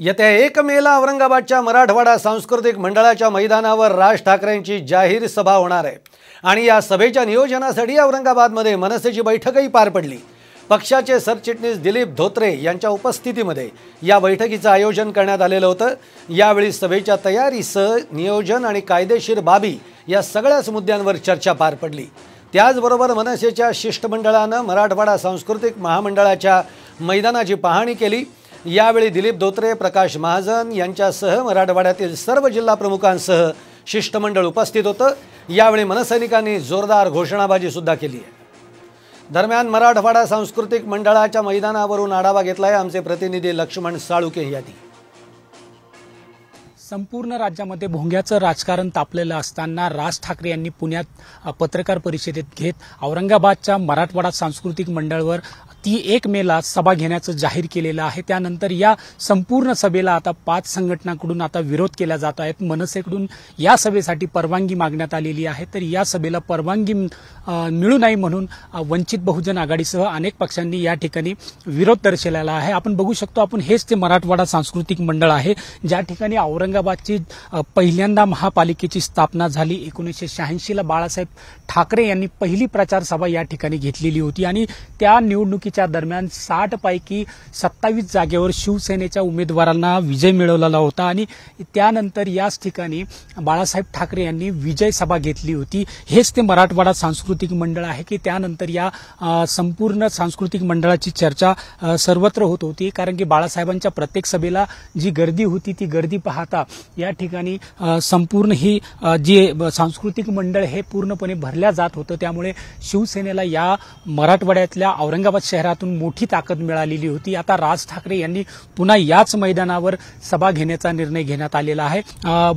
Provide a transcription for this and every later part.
येत्या एक मेला औरंगाबादच्या मराठवाडा सांस्कृतिक मंडळाच्या मैदानावर राज ठाकरेंची जाहीर सभा होणार आहे आणि या सभेच्या नियोजनासाठी औरंगाबादमध्ये मनसेची बैठकही पार पडली पक्षाचे सरचिटणीस दिलीप धोत्रे यांच्या उपस्थितीमध्ये या बैठकीचं आयोजन करण्यात आलेलं होतं यावेळी सभेच्या तयारीसह नियोजन आणि कायदेशीर बाबी या सगळ्याच मुद्द्यांवर चर्चा पार पडली त्याचबरोबर मनसेच्या शिष्टमंडळानं मराठवाडा सांस्कृतिक महामंडळाच्या मैदानाची पाहणी केली यावेळी दिलीप धोत्रे प्रकाश महाजन यांच्यासह मराठवाड्यातील सर्व जिल्हा प्रमुखांसह शिष्टमंडळ उपस्थित होतं यावेळी मनसैनिकांनी जोरदार घोषणाबाजी सुद्धा केली आहे दरम्यान मराठवाडा सांस्कृतिक मंडळाच्या मैदानावरून आढावा घेतलाय आमचे प्रतिनिधी लक्ष्मण साळुके यांनी संपूर्ण राज्यामध्ये भोंग्याचं राजकारण तापलेलं असताना राज ठाकरे यांनी पुण्यात पत्रकार परिषदेत घेत औरंगाबादच्या मराठवाडा सांस्कृतिक मंडळवर ती एक मेला सभा घेण्याचं जाहीर केलेलं आहे त्यानंतर या संपूर्ण सभेला आता पाच संघटनांकडून आता विरोध केला जात आहे मनसेकडून या सभेसाठी परवानगी मागण्यात आलेली आहे तर या सभेला परवानगी मिळू नाही म्हणून वंचित बहुजन आघाडीसह अनेक पक्षांनी या ठिकाणी विरोध दर्शवलेला आहे आपण बघू शकतो आपण हेच ते मराठवाडा सांस्कृतिक मंडळ आहे ज्या ठिकाणी औरंगाबादची पहिल्यांदा महापालिकेची स्थापना झाली एकोणीसशे शहाऐंशीला बाळासाहेब ठाकरे यांनी पहिली प्रचार सभा या ठिकाणी घेतलेली होती आणि त्या निवडणुकी निवडणुकीच्या दरम्यान साठ पैकी सत्तावीस जागेवर शिवसेनेच्या उमेदवारांना विजय मिळवलेला होता आणि त्यानंतर याच ठिकाणी बाळासाहेब ठाकरे यांनी विजय सभा घेतली होती हेच ते मराठवाडा सांस्कृतिक मंडळ आहे की त्यानंतर या संपूर्ण सांस्कृतिक मंडळाची चर्चा सर्वत्र होत होती कारण की बाळासाहेबांच्या प्रत्येक सभेला जी गर्दी होती ती गर्दी पाहता या ठिकाणी संपूर्ण ही जी सांस्कृतिक मंडळ हे पूर्णपणे भरल्या जात होतं त्यामुळे शिवसेनेला या मराठवाड्यातल्या औरंगाबाद शहरातून मोठी ताकद मिळालेली होती आता राज ठाकरे यांनी पुन्हा याच मैदानावर सभा घेण्याचा निर्णय घेण्यात आलेला आहे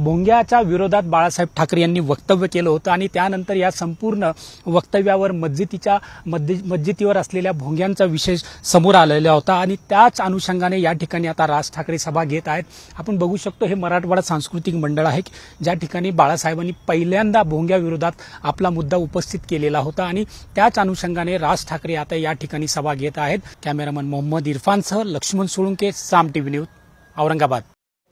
भोंग्याच्या विरोधात बाळासाहेब ठाकरे यांनी वक्तव्य केलं होतं आणि त्यानंतर या संपूर्ण वक्तव्यावर मस्जिदीच्या मस्जिदीवर असलेल्या भोंग्यांचा विषय समोर आलेला होता आणि त्याच अनुषंगाने या ठिकाणी आता राज ठाकरे सभा घेत आहेत आपण बघू शकतो हे मराठवाडा सांस्कृतिक मंडळ आहे ज्या ठिकाणी बाळासाहेबांनी पहिल्यांदा भोंग्याविरोधात आपला मुद्दा उपस्थित केलेला होता आणि त्याच अनुषंगाने राज ठाकरे आता या ठिकाणी सभा घेत आहेत कॅमेरामन मोहम्मद इरफानसह लक्ष्मण सोळुंके साम टीव्ही न्यूज औरंगाबाद